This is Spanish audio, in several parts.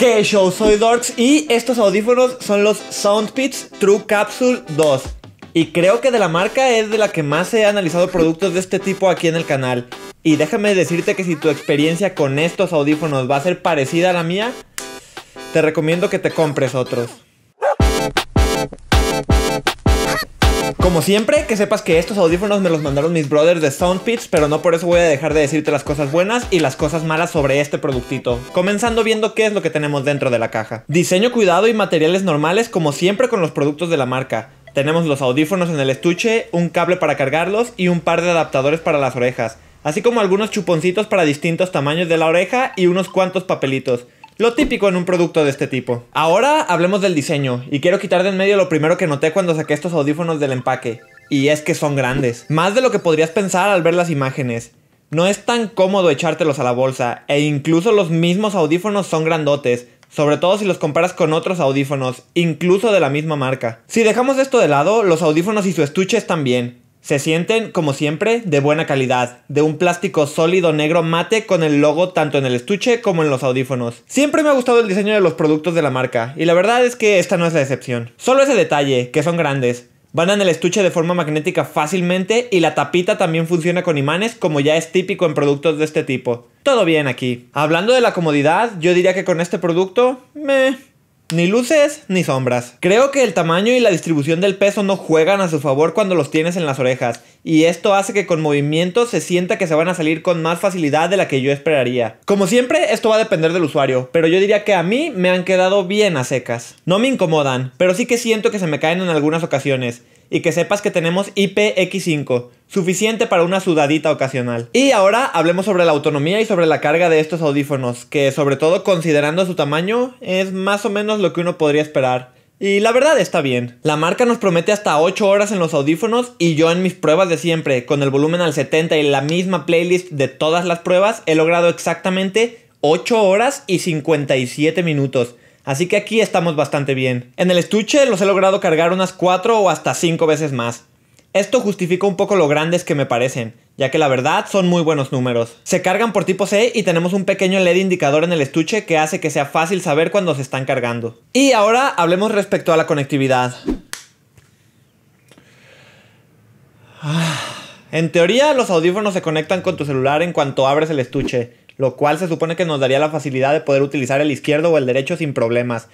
¿Qué show? Soy Dorks y estos audífonos son los Soundpits True Capsule 2. Y creo que de la marca es de la que más he analizado productos de este tipo aquí en el canal. Y déjame decirte que si tu experiencia con estos audífonos va a ser parecida a la mía, te recomiendo que te compres otros. Como siempre, que sepas que estos audífonos me los mandaron mis brothers de Soundpits, pero no por eso voy a dejar de decirte las cosas buenas y las cosas malas sobre este productito. Comenzando viendo qué es lo que tenemos dentro de la caja. Diseño cuidado y materiales normales como siempre con los productos de la marca. Tenemos los audífonos en el estuche, un cable para cargarlos y un par de adaptadores para las orejas, así como algunos chuponcitos para distintos tamaños de la oreja y unos cuantos papelitos. Lo típico en un producto de este tipo. Ahora hablemos del diseño, y quiero quitar de en medio lo primero que noté cuando saqué estos audífonos del empaque. Y es que son grandes. Más de lo que podrías pensar al ver las imágenes. No es tan cómodo echártelos a la bolsa, e incluso los mismos audífonos son grandotes, sobre todo si los comparas con otros audífonos, incluso de la misma marca. Si dejamos esto de lado, los audífonos y su estuche están bien, se sienten, como siempre, de buena calidad, de un plástico sólido negro mate con el logo tanto en el estuche como en los audífonos. Siempre me ha gustado el diseño de los productos de la marca, y la verdad es que esta no es la excepción. Solo ese detalle, que son grandes. Van en el estuche de forma magnética fácilmente y la tapita también funciona con imanes como ya es típico en productos de este tipo. Todo bien aquí. Hablando de la comodidad, yo diría que con este producto, me ni luces ni sombras. Creo que el tamaño y la distribución del peso no juegan a su favor cuando los tienes en las orejas, y esto hace que con movimiento se sienta que se van a salir con más facilidad de la que yo esperaría. Como siempre, esto va a depender del usuario, pero yo diría que a mí me han quedado bien a secas. No me incomodan, pero sí que siento que se me caen en algunas ocasiones y que sepas que tenemos IPX5, suficiente para una sudadita ocasional. Y ahora hablemos sobre la autonomía y sobre la carga de estos audífonos, que sobre todo considerando su tamaño es más o menos lo que uno podría esperar. Y la verdad está bien. La marca nos promete hasta 8 horas en los audífonos y yo en mis pruebas de siempre, con el volumen al 70 y la misma playlist de todas las pruebas, he logrado exactamente 8 horas y 57 minutos. Así que aquí estamos bastante bien. En el estuche los he logrado cargar unas 4 o hasta 5 veces más. Esto justifica un poco lo grandes que me parecen, ya que la verdad son muy buenos números. Se cargan por tipo C y tenemos un pequeño LED indicador en el estuche que hace que sea fácil saber cuando se están cargando. Y ahora hablemos respecto a la conectividad. Ah, en teoría los audífonos se conectan con tu celular en cuanto abres el estuche, lo cual se supone que nos daría la facilidad de poder utilizar el izquierdo o el derecho sin problemas.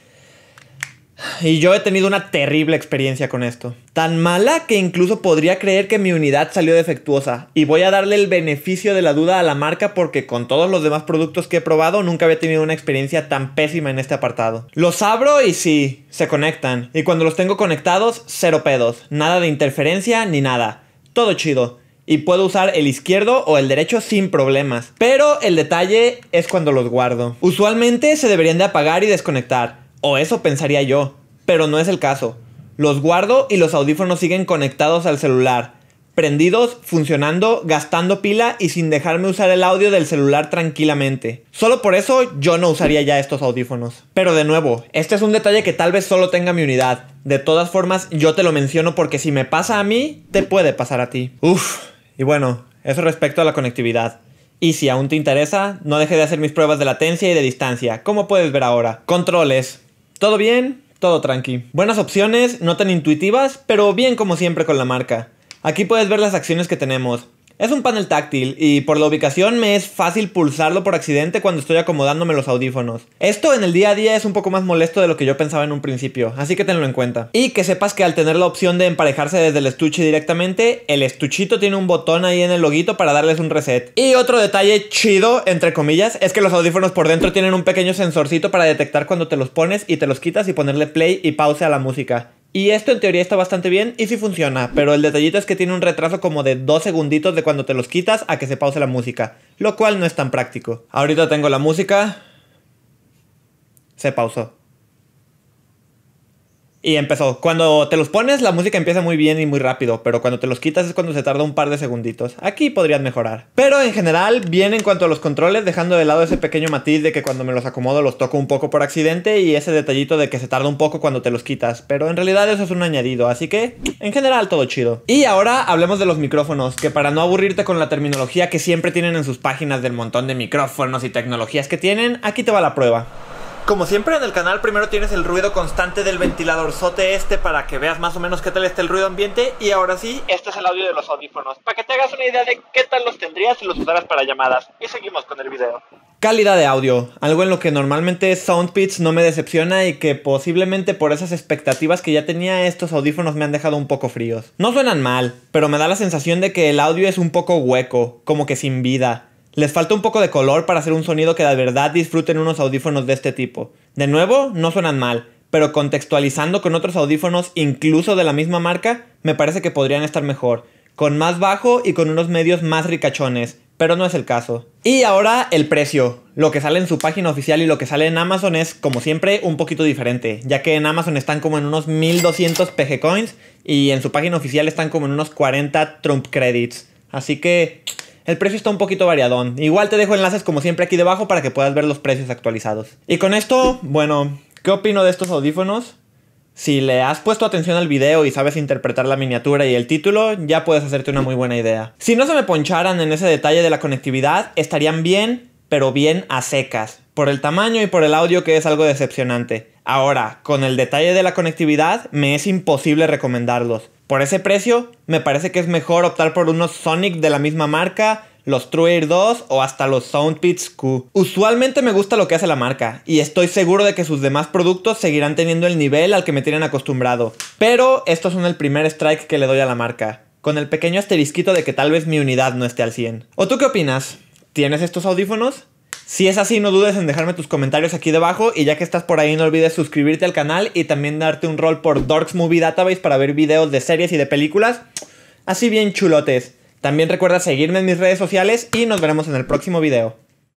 Y yo he tenido una terrible experiencia con esto. Tan mala que incluso podría creer que mi unidad salió defectuosa. Y voy a darle el beneficio de la duda a la marca porque con todos los demás productos que he probado nunca había tenido una experiencia tan pésima en este apartado. Los abro y sí, se conectan. Y cuando los tengo conectados, cero pedos. Nada de interferencia ni nada. Todo chido y puedo usar el izquierdo o el derecho sin problemas. Pero el detalle es cuando los guardo. Usualmente se deberían de apagar y desconectar, o eso pensaría yo, pero no es el caso. Los guardo y los audífonos siguen conectados al celular, prendidos, funcionando, gastando pila y sin dejarme usar el audio del celular tranquilamente. Solo por eso yo no usaría ya estos audífonos. Pero de nuevo, este es un detalle que tal vez solo tenga mi unidad. De todas formas, yo te lo menciono porque si me pasa a mí, te puede pasar a ti. Uff. Y bueno, eso respecto a la conectividad. Y si aún te interesa, no deje de hacer mis pruebas de latencia y de distancia, como puedes ver ahora. Controles. ¿Todo bien? Todo tranqui. Buenas opciones, no tan intuitivas, pero bien como siempre con la marca. Aquí puedes ver las acciones que tenemos. Es un panel táctil y por la ubicación me es fácil pulsarlo por accidente cuando estoy acomodándome los audífonos. Esto en el día a día es un poco más molesto de lo que yo pensaba en un principio, así que tenlo en cuenta. Y que sepas que al tener la opción de emparejarse desde el estuche directamente, el estuchito tiene un botón ahí en el loguito para darles un reset. Y otro detalle chido, entre comillas, es que los audífonos por dentro tienen un pequeño sensorcito para detectar cuando te los pones y te los quitas y ponerle play y pause a la música. Y esto en teoría está bastante bien y sí funciona, pero el detallito es que tiene un retraso como de dos segunditos de cuando te los quitas a que se pause la música, lo cual no es tan práctico. Ahorita tengo la música. Se pausó. Y empezó. Cuando te los pones, la música empieza muy bien y muy rápido, pero cuando te los quitas es cuando se tarda un par de segunditos. Aquí podrían mejorar. Pero en general, bien en cuanto a los controles, dejando de lado ese pequeño matiz de que cuando me los acomodo los toco un poco por accidente y ese detallito de que se tarda un poco cuando te los quitas. Pero en realidad eso es un añadido, así que en general todo chido. Y ahora hablemos de los micrófonos, que para no aburrirte con la terminología que siempre tienen en sus páginas del montón de micrófonos y tecnologías que tienen, aquí te va la prueba. Como siempre en el canal primero tienes el ruido constante del ventilador sote este para que veas más o menos qué tal está el ruido ambiente y ahora sí, este es el audio de los audífonos para que te hagas una idea de qué tal los tendrías si los usaras para llamadas y seguimos con el video. Calidad de audio, algo en lo que normalmente Soundpeats no me decepciona y que posiblemente por esas expectativas que ya tenía estos audífonos me han dejado un poco fríos. No suenan mal, pero me da la sensación de que el audio es un poco hueco, como que sin vida. Les falta un poco de color para hacer un sonido que de verdad disfruten unos audífonos de este tipo. De nuevo, no suenan mal, pero contextualizando con otros audífonos incluso de la misma marca, me parece que podrían estar mejor, con más bajo y con unos medios más ricachones, pero no es el caso. Y ahora el precio. Lo que sale en su página oficial y lo que sale en Amazon es, como siempre, un poquito diferente, ya que en Amazon están como en unos 1200 PG Coins y en su página oficial están como en unos 40 Trump Credits. Así que el precio está un poquito variadón. Igual te dejo enlaces como siempre aquí debajo para que puedas ver los precios actualizados. Y con esto, bueno, ¿qué opino de estos audífonos? Si le has puesto atención al video y sabes interpretar la miniatura y el título, ya puedes hacerte una muy buena idea. Si no se me poncharan en ese detalle de la conectividad, estarían bien, pero bien a secas, por el tamaño y por el audio que es algo decepcionante. Ahora, con el detalle de la conectividad, me es imposible recomendarlos. Por ese precio, me parece que es mejor optar por unos Sonic de la misma marca, los True Air 2 o hasta los Soundpits Q. Usualmente me gusta lo que hace la marca y estoy seguro de que sus demás productos seguirán teniendo el nivel al que me tienen acostumbrado. Pero estos son el primer strike que le doy a la marca, con el pequeño asterisquito de que tal vez mi unidad no esté al 100. ¿O tú qué opinas? ¿Tienes estos audífonos? Si es así, no dudes en dejarme tus comentarios aquí debajo y ya que estás por ahí no olvides suscribirte al canal y también darte un rol por Dorks Movie Database para ver videos de series y de películas. Así bien chulotes. También recuerda seguirme en mis redes sociales y nos veremos en el próximo video.